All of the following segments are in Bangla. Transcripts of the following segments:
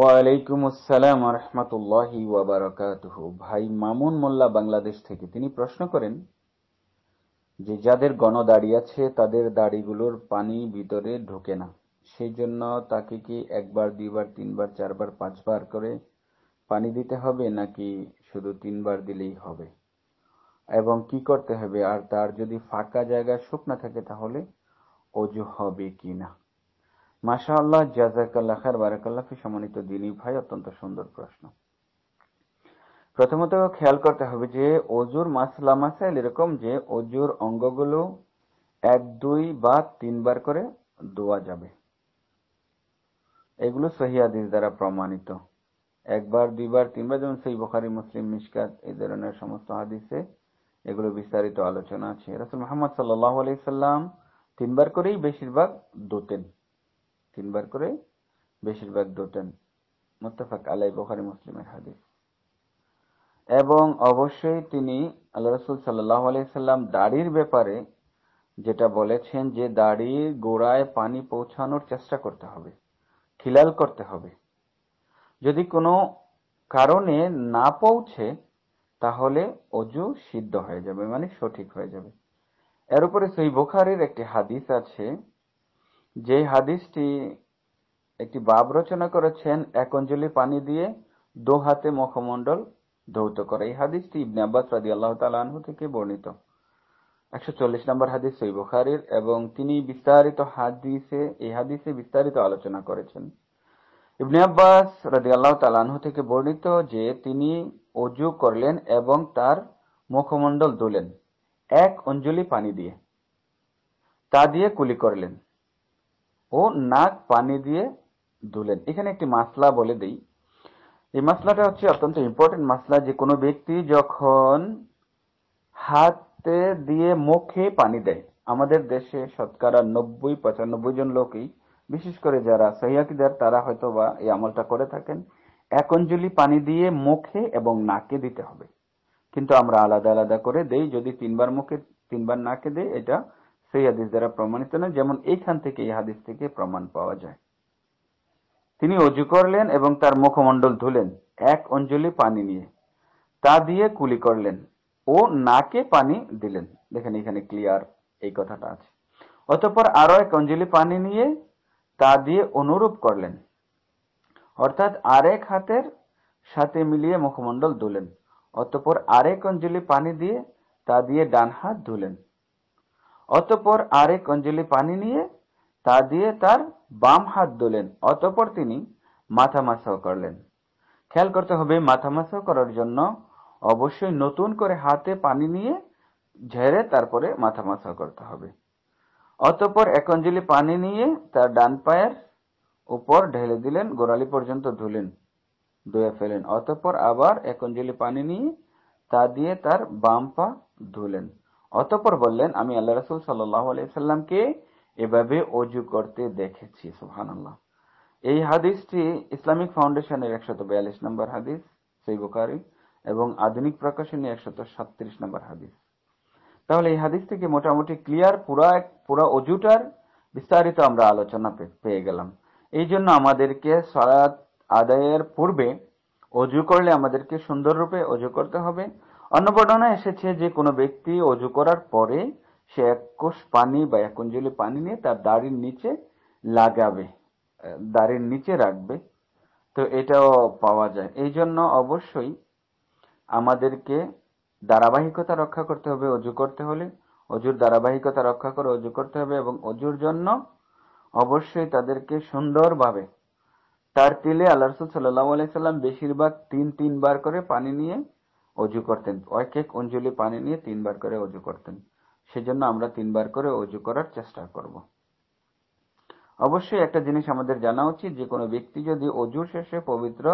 ওয়ালাইকুম আসসালাম আহমতুল্লাহি ওয়াবারাকাতুহ ভাই মামুন মোল্লা বাংলাদেশ থেকে তিনি প্রশ্ন করেন যে যাদের গণ দাড়ি আছে তাদের দাড়িগুলোর পানি ভিতরে ঢোকে না সেই জন্য তাকে কি একবার দুইবার তিনবার চারবার পাঁচবার করে পানি দিতে হবে নাকি শুধু তিনবার দিলেই হবে এবং কি করতে হবে আর তার যদি ফাঁকা জায়গা শুকনা থাকে তাহলে অজু হবে কি না খার ফি সম্মানিত ভাই অত্যন্ত সুন্দর প্রশ্ন প্রথমত খেয়াল করতে হবে যে অজুর মাসলা মাসাইল এরকম যে অজুর অঙ্গগুলো এক দুই বা তিনবার করে দোয়া যাবে এগুলো সহিদিস দ্বারা প্রমাণিত একবার দুইবার তিনবার যেমন সেই বখারি মুসলিম মিসকাত এই ধরনের সমস্ত হাদিসে এগুলো বিস্তারিত আলোচনা আছে রাসুল মোহাম্মদ সাল্লাম তিনবার করেই বেশিরভাগ দোতেন তিনবার করে বেশিরভাগ দৌতেন মোত্তাফাক আলাই বোখারি মুসলিমের হাদিস এবং অবশ্যই তিনি আল্লাহ রসুল সাল্লাহ আলাইসাল্লাম দাড়ির ব্যাপারে যেটা বলেছেন যে দাড়ির গোড়ায় পানি পৌঁছানোর চেষ্টা করতে হবে খিলাল করতে হবে যদি কোনো কারণে না পৌঁছে তাহলে অজু সিদ্ধ হয়ে যাবে মানে সঠিক হয়ে যাবে এর উপরে সেই বোখারের একটি হাদিস আছে যেই হাদিসটি একটি বাব রচনা করেছেন এক অঞ্জলি পানি দিয়ে দো হাতে মুখমণ্ডল ধৌত করে এই হাদিসটি ইবনে আব্বাস রাদি আল্লাহ তালাহু থেকে বর্ণিত একশো চল্লিশ নম্বর হাদিস সই বুখারির এবং তিনি বিস্তারিত হাদিসে এই হাদিসে বিস্তারিত আলোচনা করেছেন ইবনে আব্বাস রাদি আল্লাহ তালাহু থেকে বর্ণিত যে তিনি অজু করলেন এবং তার মুখমণ্ডল ধুলেন এক অঞ্জলি পানি দিয়ে তা দিয়ে কুলি করলেন ও নাক পানি দিয়ে ধুলেন এখানে একটি মাসলা বলে দেই এই মাসলাটা হচ্ছে অত্যন্ত ইম্পর্টেন্ট মাসলা যে কোনো ব্যক্তি যখন হাতে দিয়ে মুখে পানি দেয় আমাদের দেশে শতকরা নব্বই পঁচানব্বই জন লোকই বিশেষ করে যারা সহিয়াকিদার তারা হয়তো বা এই আমলটা করে থাকেন এক অঞ্জলি পানি দিয়ে মুখে এবং নাকে দিতে হবে কিন্তু আমরা আলাদা আলাদা করে দেই যদি তিনবার মুখে তিনবার নাকে দেই এটা সেই হাদিস দ্বারা প্রমাণিত নয় যেমন এইখান থেকে এই হাদিস থেকে প্রমাণ পাওয়া যায় তিনি অজু করলেন এবং তার মুখমণ্ডল ধুলেন এক অঞ্জলি পানি নিয়ে তা দিয়ে কুলি করলেন ও নাকে পানি দিলেন দেখেন এখানে ক্লিয়ার এই কথাটা আছে অতঃপর আরো এক অঞ্জলি পানি নিয়ে তা দিয়ে অনুরূপ করলেন অর্থাৎ আরেক হাতের সাথে মিলিয়ে মুখমণ্ডল ধুলেন অতঃপর আরেক অঞ্জলি পানি দিয়ে তা দিয়ে ডান হাত ধুলেন অতপর আরেক অঞ্জলি পানি নিয়ে তা দিয়ে তার বাম হাত দোলেন অতপর তিনি মাথা মাসাও করলেন খেয়াল করতে হবে মাথা মাসাও করার জন্য অবশ্যই নতুন করে হাতে পানি নিয়ে ঝেড়ে তারপরে মাথা মাসাও করতে হবে অতপর এক অঞ্জলি পানি নিয়ে তার ডান পায়ের উপর ঢেলে দিলেন গোড়ালি পর্যন্ত ধুলেন ধুয়ে ফেলেন অতপর আবার এক অঞ্জলি পানি নিয়ে তা দিয়ে তার বাম পা ধুলেন অতঃপর বললেন আমি আল্লাহ রসুল সাল্লাহ আলাইসাল্লামকে এভাবে অজু করতে দেখেছি সুহানুল্লাহ এই হাদিসটি ইসলামিক ফাউন্ডেশনের একশত বিয়াল্লিশ নম্বর হাদিস সেই বোকারি এবং আধুনিক প্রকাশনী একশত সাতত্রিশ নম্বর হাদিস তাহলে এই হাদিস থেকে মোটামুটি ক্লিয়ার পুরা পুরা অজুটার বিস্তারিত আমরা আলোচনা পেয়ে গেলাম এই জন্য আমাদেরকে সরাত আদায়ের পূর্বে অজু করলে আমাদেরকে সুন্দররূপে অজু করতে হবে অন্য বর্ণনা এসেছে যে কোনো ব্যক্তি অজু করার পরে সে এক কোষ পানি বা এক অঞ্জলি পানি নিয়ে তার দাড়ির নিচে লাগাবে দাড়ির নিচে রাখবে তো এটাও পাওয়া যায় এই জন্য অবশ্যই আমাদেরকে ধারাবাহিকতা রক্ষা করতে হবে অজু করতে হলে অজুর ধারাবাহিকতা রক্ষা করে অজু করতে হবে এবং অজুর জন্য অবশ্যই তাদেরকে সুন্দরভাবে তার তিলে আল্লাহ রসুল সাল্লাহ আলাইসাল্লাম বেশিরভাগ তিন তিনবার করে পানি নিয়ে অজু করতেন এক এক অঞ্জলি পানি নিয়ে তিনবার করে অজু করতেন সেজন্য আমরা তিনবার করে অজু করার চেষ্টা করব অবশ্যই একটা জিনিস আমাদের জানা উচিত যে কোনো ব্যক্তি যদি অজুর শেষে পবিত্র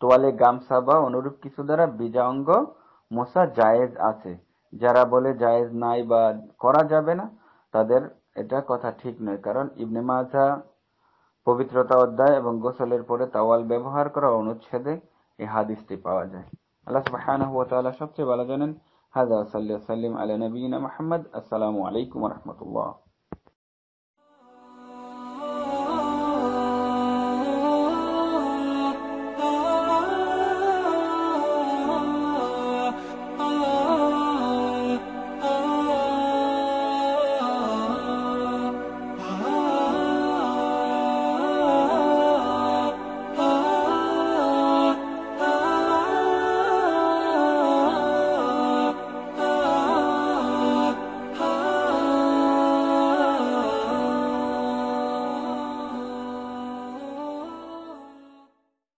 তোয়ালে গামসা বা অনুরূপ কিছু দ্বারা বিজা অঙ্গ মোসা জায়েজ আছে যারা বলে জায়েজ নাই বা করা যাবে না তাদের এটা কথা ঠিক নয় কারণ ইবনে মাঝা পবিত্রতা অধ্যায় এবং গোসলের পরে তাওয়াল ব্যবহার করা অনুচ্ছেদে এই হাদিসটি পাওয়া যায় الله سبحانه وتعالى شبت بلغنا هذا صلى وسلم على نبينا محمد السلام عليكم ورحمة الله